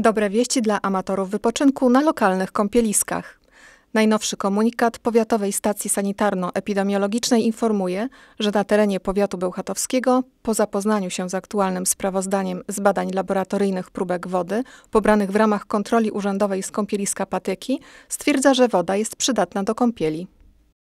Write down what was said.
Dobre wieści dla amatorów wypoczynku na lokalnych kąpieliskach. Najnowszy komunikat Powiatowej Stacji Sanitarno-Epidemiologicznej informuje, że na terenie powiatu bełchatowskiego, po zapoznaniu się z aktualnym sprawozdaniem z badań laboratoryjnych próbek wody pobranych w ramach kontroli urzędowej z kąpieliska Patyki, stwierdza, że woda jest przydatna do kąpieli.